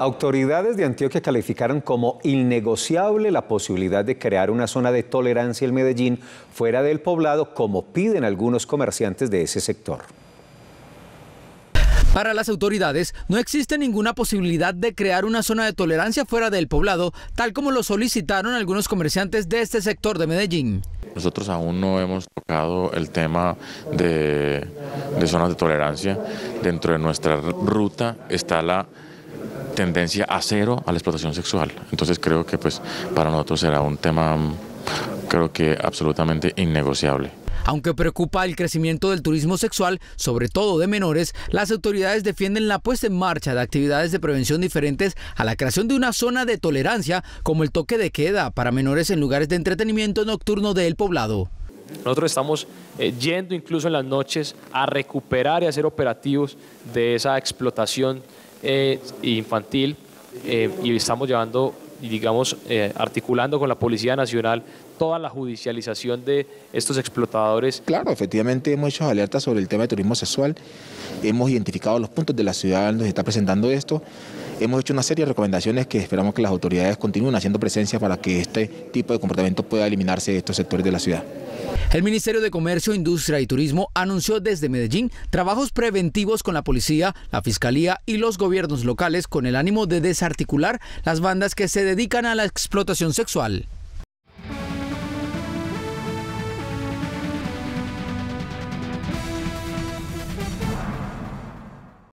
Autoridades de Antioquia calificaron como innegociable la posibilidad de crear una zona de tolerancia en Medellín fuera del poblado, como piden algunos comerciantes de ese sector. Para las autoridades, no existe ninguna posibilidad de crear una zona de tolerancia fuera del poblado, tal como lo solicitaron algunos comerciantes de este sector de Medellín. Nosotros aún no hemos tocado el tema de, de zonas de tolerancia. Dentro de nuestra ruta está la tendencia a cero a la explotación sexual. Entonces creo que pues para nosotros será un tema mm, creo que absolutamente innegociable. Aunque preocupa el crecimiento del turismo sexual, sobre todo de menores, las autoridades defienden la puesta en marcha de actividades de prevención diferentes a la creación de una zona de tolerancia como el toque de queda para menores en lugares de entretenimiento nocturno del poblado. Nosotros estamos eh, yendo incluso en las noches a recuperar y hacer operativos de esa explotación eh, infantil eh, y estamos llevando, digamos, eh, articulando con la Policía Nacional toda la judicialización de estos explotadores. Claro, efectivamente hemos hecho alertas sobre el tema de turismo sexual, hemos identificado los puntos de la ciudad donde se está presentando esto, hemos hecho una serie de recomendaciones que esperamos que las autoridades continúen haciendo presencia para que este tipo de comportamiento pueda eliminarse de estos sectores de la ciudad. El Ministerio de Comercio, Industria y Turismo anunció desde Medellín trabajos preventivos con la policía, la fiscalía y los gobiernos locales con el ánimo de desarticular las bandas que se dedican a la explotación sexual.